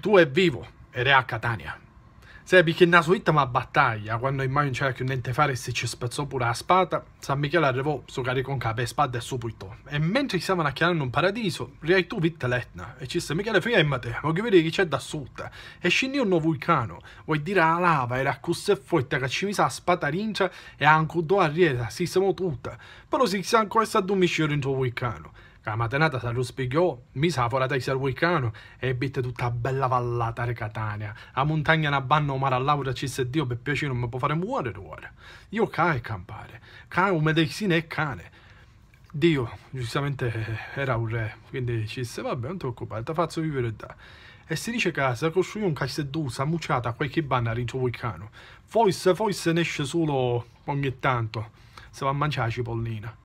tu è vivo ed è a Catania. Seppi che Nasuitta ma battaglia, quando in mai non c'era più niente dente fare se ci spezzò pure la spada, San Michele arrivò su con capo e spada e supportò. E mentre stavano acchiarando un paradiso, Reaitu vitte l'Etna e ci disse Michele fermate, voglio vedere chi c'è da sotto. E scendì un nuovo vulcano, vuoi dire la lava era così forte che ci mise la spada rincia e anche due arriere, si siamo tutte. Però si sa ancora a domicilio dentro il vulcano. La Kamatenata sa ruspigò, misa fora taxi al vulcano e bitte tutta bella vallata Catania. A montagna na banno mare a laura ci se Dio per piacere non mi può fare muore ora. Io e campare, cae un medicina e cane. Dio, giustamente, era un re, quindi ci disse, vabbè, non ti preoccupare, ti faccio vivere da. E si dice che si costruì un si ammucciata a qualche banna rincio vulcano. Forse, forse ne esce solo ogni tanto, se va a mangiare la cipollina.